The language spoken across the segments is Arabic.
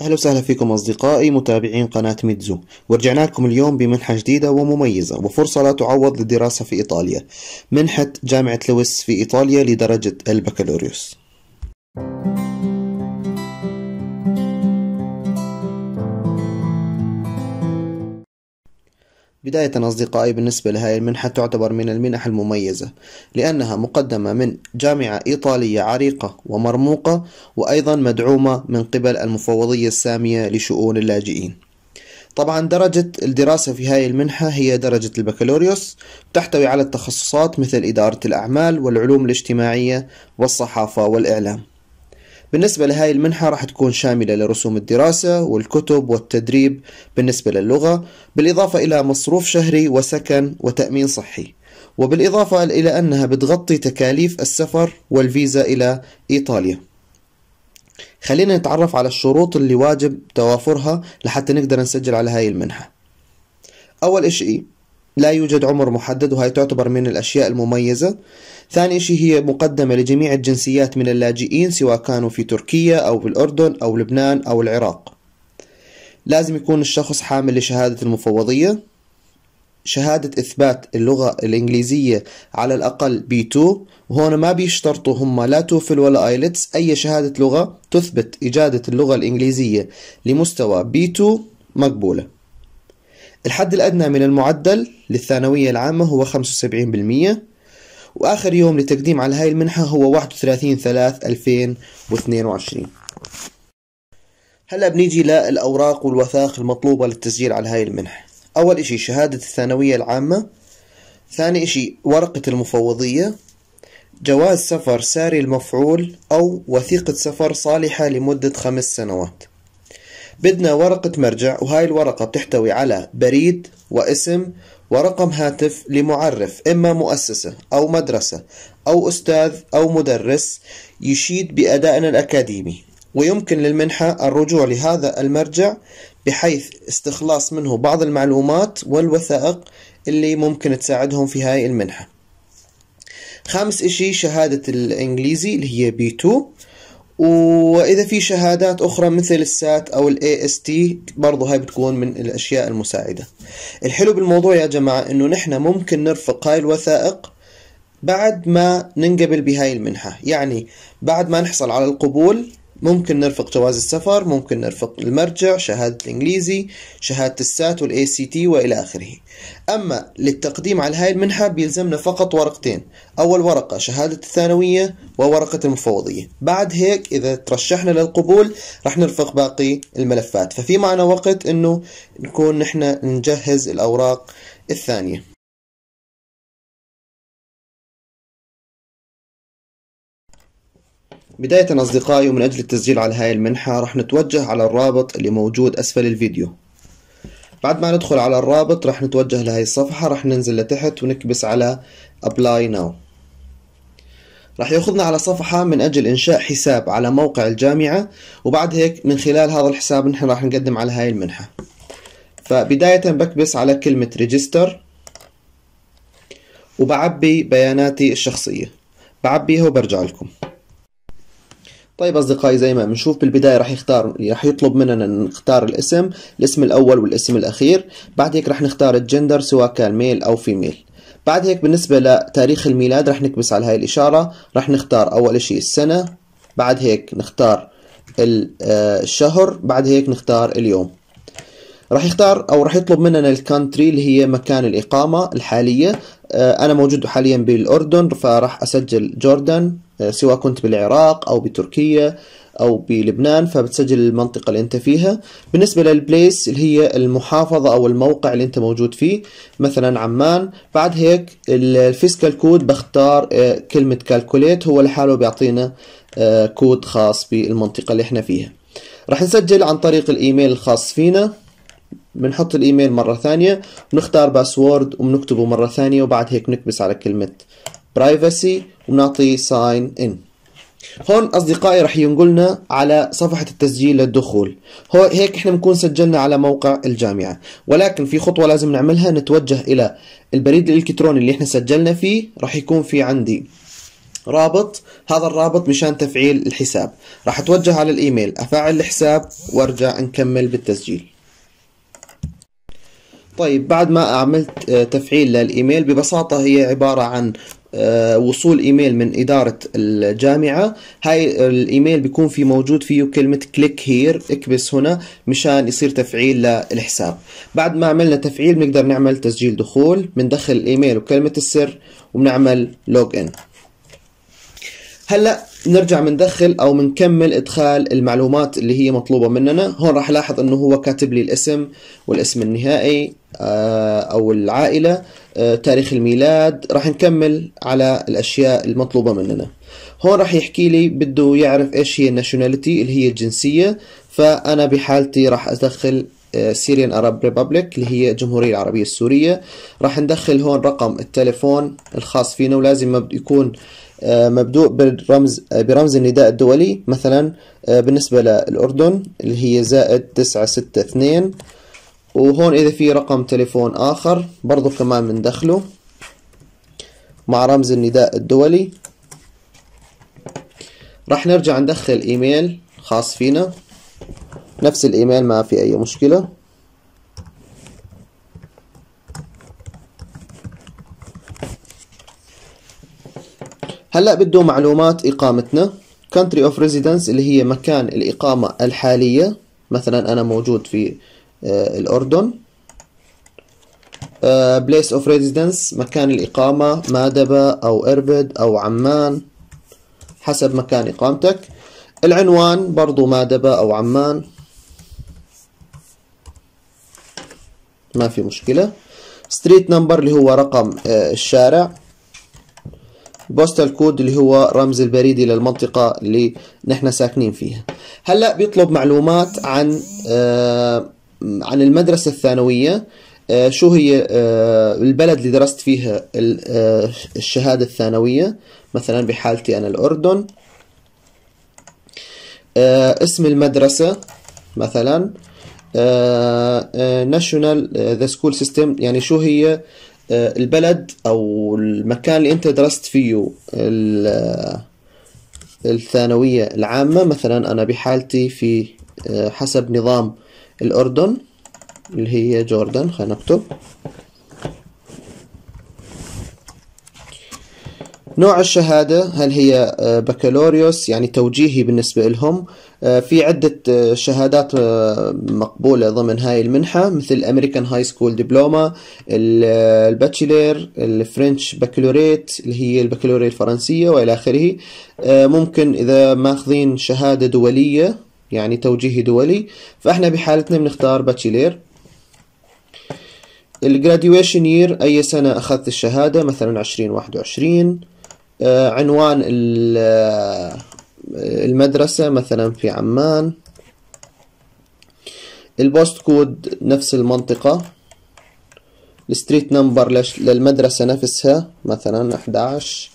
أهلا وسهلا فيكم أصدقائي متابعين قناة ميتزو ورجعنا لكم اليوم بمنحة جديدة ومميزة وفرصة لا تعوض للدراسة في إيطاليا منحة جامعة لويس في إيطاليا لدرجة البكالوريوس بداية أصدقائي بالنسبة لهذه المنحة تعتبر من المنح المميزة لأنها مقدمة من جامعة إيطالية عريقة ومرموقة وأيضا مدعومة من قبل المفوضية السامية لشؤون اللاجئين طبعا درجة الدراسة في هذه المنحة هي درجة البكالوريوس تحتوي على التخصصات مثل إدارة الأعمال والعلوم الاجتماعية والصحافة والإعلام بالنسبة لهاي المنحة راح تكون شاملة لرسوم الدراسة والكتب والتدريب بالنسبة للغة بالإضافة إلى مصروف شهري وسكن وتأمين صحي وبالإضافة إلى أنها بتغطي تكاليف السفر والفيزا إلى إيطاليا خلينا نتعرف على الشروط اللي واجب توافرها لحتى نقدر نسجل على هاي المنحة أول إشي لا يوجد عمر محدد وهي تعتبر من الأشياء المميزة ثاني شيء هي مقدمة لجميع الجنسيات من اللاجئين سواء كانوا في تركيا أو في الأردن أو لبنان أو العراق لازم يكون الشخص حامل لشهادة المفوضية شهادة إثبات اللغة الإنجليزية على الأقل B2 وهنا ما بيشترطوا هم لا توفل ولا آيلتس أي شهادة لغة تثبت إجادة اللغة الإنجليزية لمستوى B2 مقبولة الحد الأدنى من المعدل للثانوية العامة هو 75% وآخر يوم للتقديم على هاي المنحة هو 31 3 2022 هلا بنيجي للأوراق والوثائق المطلوبة للتسجيل على هاي المنحة أول إشي شهادة الثانوية العامة ثاني إشي ورقة المفوضية جواز سفر ساري المفعول أو وثيقة سفر صالحة لمدة خمس سنوات بدنا ورقة مرجع وهاي الورقة بتحتوي على بريد واسم ورقم هاتف لمعرف إما مؤسسة أو مدرسة أو أستاذ أو مدرس يشيد بأدائنا الأكاديمي ويمكن للمنحة الرجوع لهذا المرجع بحيث استخلاص منه بعض المعلومات والوثائق اللي ممكن تساعدهم في هاي المنحة خامس إشي شهادة الإنجليزي اللي هي بي 2 واذا في شهادات اخرى مثل السات او الـ AST برضو هاي بتكون من الاشياء المساعده الحلو بالموضوع يا جماعه انه نحن ممكن نرفق هاي الوثائق بعد ما ننقبل بهاي المنحه يعني بعد ما نحصل على القبول ممكن نرفق جواز السفر ممكن نرفق المرجع شهادة الإنجليزي شهادة السات والإي سي تي وإلى آخره أما للتقديم على هاي المنحة بيلزمنا فقط ورقتين أول ورقة شهادة الثانوية وورقة المفوضية بعد هيك إذا ترشحنا للقبول رح نرفق باقي الملفات ففي معنا وقت أنه نكون نحن نجهز الأوراق الثانية بداية أصدقائي ومن أجل التسجيل على هاي المنحة رح نتوجه على الرابط اللي موجود أسفل الفيديو بعد ما ندخل على الرابط رح نتوجه لهي الصفحة رح ننزل لتحت ونكبس على Apply Now رح ياخذنا على صفحة من أجل إنشاء حساب على موقع الجامعة وبعد هيك من خلال هذا الحساب نحن راح نقدم على هاي المنحة فبداية بكبس على كلمة ريجستر وبعبي بياناتي الشخصية بعبيها وبرجع لكم طيب أصدقائي زي ما بنشوف بالبداية راح يختار راح يطلب مننا نختار الاسم الاسم الأول والاسم الأخير بعد هيك راح نختار الجندر سواء كان ميل أو فيميل بعد هيك بالنسبة لتاريخ الميلاد راح نكبس على هاي الإشارة راح نختار أول شيء السنة بعد هيك نختار آه، الشهر بعد هيك نختار اليوم راح يختار او راح يطلب مننا الكانتري اللي هي مكان الاقامه الحاليه آه، انا موجود حاليا بالاردن فراح اسجل جوردن آه، سواء كنت بالعراق أو بتركيا أو بلبنان فبتسجل المنطقة اللي أنت فيها بالنسبة للبليس اللي هي المحافظة أو الموقع اللي أنت موجود فيه مثلا عمان بعد هيك الفيسكال كود بختار آه، كلمة كالكوليت هو لحاله بيعطينا آه، كود خاص بالمنطقة اللي احنا فيها راح نسجل عن طريق الإيميل الخاص فينا بنحط الإيميل مرة ثانية بنختار باسورد وبنكتبه مرة ثانية وبعد هيك بنكبس على كلمة برايفسي ونعطي ساين ان هون أصدقائي رح ينقلنا على صفحة التسجيل للدخول هو هيك احنا بنكون سجلنا على موقع الجامعة ولكن في خطوة لازم نعملها نتوجه إلى البريد الإلكتروني اللي احنا سجلنا فيه رح يكون في عندي رابط هذا الرابط مشان تفعيل الحساب راح اتوجه على الايميل افعل الحساب وارجع نكمل بالتسجيل طيب بعد ما عملت آه، تفعيل للايميل ببساطة هي عبارة عن آه، وصول ايميل من اداره الجامعه هاي الايميل بيكون في موجود فيه كلمه كليك هير اكبس هنا مشان يصير تفعيل للحساب بعد ما عملنا تفعيل بنقدر نعمل تسجيل دخول بندخل الايميل وكلمه السر وبنعمل لوج ان هلا نرجع مندخل او منكمل ادخال المعلومات اللي هي مطلوبه مننا هون راح الاحظ انه هو كاتب لي الاسم والاسم النهائي آه، او العائله آه، تاريخ الميلاد راح نكمل على الاشياء المطلوبه مننا هون راح يحكي لي بده يعرف ايش هي الناشوناليتي اللي هي الجنسيه فانا بحالتي راح ادخل سيريان اراب ريبابليك اللي هي الجمهوريه العربيه السوريه راح ندخل هون رقم التليفون الخاص فينا ولازم يكون آه، مبدوء بالرمز برمز النداء الدولي مثلا آه، بالنسبة للأردن اللي هي زائد تسعة ستة اثنين وهون إذا في رقم تليفون آخر برضو كمان بندخله مع رمز النداء الدولي راح نرجع ندخل إيميل خاص فينا نفس الايميل ما في أي مشكلة هلا بده معلومات إقامتنا country of residence اللي هي مكان الإقامة الحالية مثلا أنا موجود في آه، الأردن بليس آه، اوف residence مكان الإقامة مادبا أو إربد أو عمان حسب مكان إقامتك العنوان برضو مادبا أو عمان ما في مشكلة ستريت نمبر اللي هو رقم آه، الشارع بوستال كود اللي هو رمز البريدي للمنطقة اللي نحن ساكنين فيها هلأ بيطلب معلومات عن آه، عن المدرسة الثانوية آه، شو هي البلد اللي درست فيها الشهادة الثانوية مثلا بحالتي أنا الأردن اسم المدرسة مثلا ناشونال ذا سكول سيستم يعني شو هي آه، البلد او المكان اللي انت درست فيه آه، الثانوية العامة مثلا انا بحالتي في آه، حسب نظام الاردن اللي هي جوردن خلينا نكتب نوع الشهادة هل هي بكالوريوس يعني توجيهي بالنسبة لهم آه، في عدة آه، شهادات آه، مقبولة ضمن هاي المنحة مثل أمريكان هاي سكول دبلوما الباتشلير الفرنش بكالوريت اللي هي البكالوريا الفرنسية وإلى آخره ممكن إذا ماخذين شهادة دولية يعني توجيهي دولي فإحنا بحالتنا بنختار باتشلير الجراديويشن يير أي سنة أخذت الشهادة مثلا عشرين واحد وعشرين عنوان المدرسة مثلا في عمان البوست كود نفس المنطقة الستريت نمبر للمدرسة نفسها مثلا 11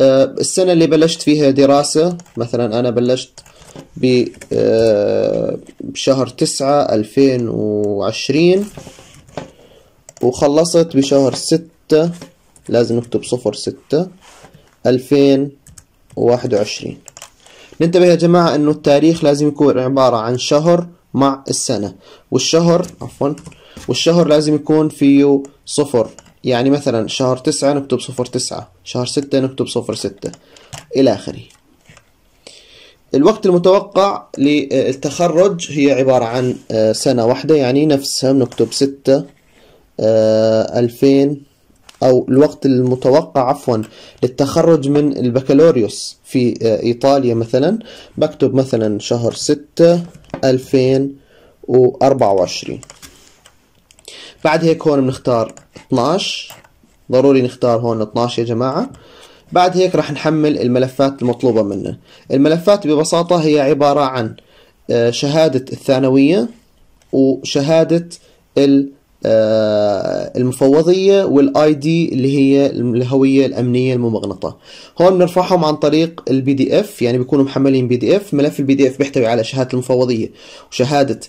آه، السنة اللي بلشت فيها دراسة مثلا أنا بلشت بشهر آه، تسعة ألفين وعشرين وخلصت بشهر ستة لازم نكتب صفر ستة ألفين وواحد وعشرين ننتبه يا جماعة انه التاريخ لازم يكون عبارة عن شهر مع السنة والشهر عفوا والشهر لازم يكون فيه صفر يعني مثلا شهر تسعة نكتب صفر تسعة شهر ستة نكتب صفر ستة إلى آخره الوقت المتوقع للتخرج هي عبارة عن آه، سنة واحدة يعني نفسها نكتب ستة آه، ألفين أو الوقت المتوقع عفوا للتخرج من البكالوريوس في آه، إيطاليا مثلا بكتب مثلا شهر ستة ألفين وأربعة وعشرين بعد هيك هون بنختار 12 ضروري نختار هون 12 يا جماعة بعد هيك راح نحمل الملفات المطلوبة منا الملفات ببساطة هي عبارة عن آه، شهادة الثانوية وشهادة ال آه، المفوضيه والاي دي اللي هي الهويه الامنيه الممغنطه هون بنرفعهم عن طريق البي دي اف يعني بيكونوا محملين بي دي اف ملف البي دي اف بيحتوي على شهاده المفوضيه وشهاده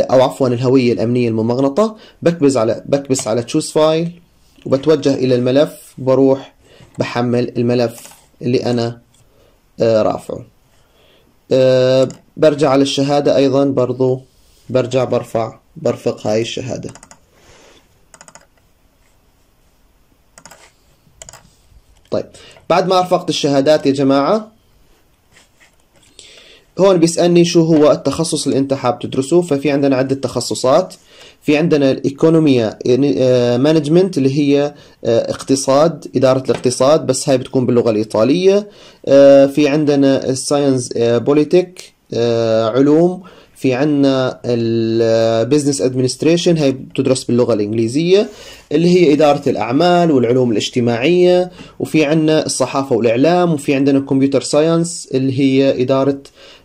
او عفوا الهويه الامنيه الممغنطه بكبس على بكبس على تشوز فايل وبتوجه الى الملف بروح بحمل الملف اللي انا آه، رافعه آه، برجع على الشهاده ايضا برضو برجع برفع برفق هاي الشهاده طيب بعد ما ارفقت الشهادات يا جماعة هون بيسألني شو هو التخصص اللي أنت حاب تدرسه ففي عندنا عدة تخصصات في عندنا الإيكونوميا يعني، آه، مانجمنت اللي هي آه، اقتصاد إدارة الاقتصاد بس هاي بتكون باللغة الإيطالية آه، في عندنا الساينس بوليتيك علوم في عنا البيزنس ادمنستريشن هي بتدرس باللغة الإنجليزية اللي هي إدارة الأعمال والعلوم الاجتماعية وفي عنا الصحافة والإعلام وفي عندنا الكمبيوتر ساينس اللي هي إدارة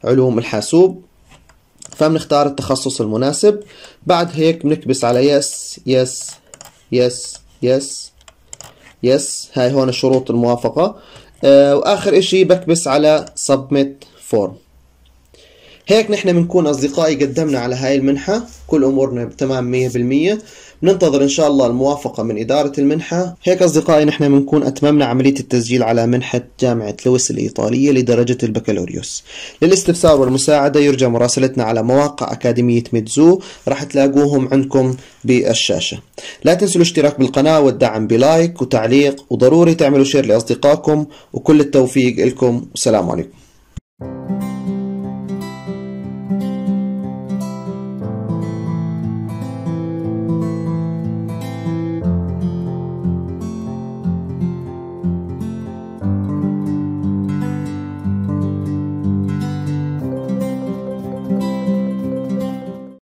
علوم الحاسوب فبنختار التخصص المناسب بعد هيك بنكبس على يس يس يس يس يس هاي هون شروط الموافقة آه وآخر إشي بكبس على submit form هيك نحن بنكون أصدقائي قدمنا على هاي المنحة كل أمورنا تمام مية بالمية بننتظر إن شاء الله الموافقة من إدارة المنحة هيك أصدقائي نحن بنكون أتممنا عملية التسجيل على منحة جامعة لويس الإيطالية لدرجة البكالوريوس للاستفسار والمساعدة يرجى مراسلتنا على مواقع أكاديمية ميدزو راح تلاقوهم عندكم بالشاشة لا تنسوا الاشتراك بالقناة والدعم بلايك وتعليق وضروري تعملوا شير لأصدقائكم وكل التوفيق لكم والسلام عليكم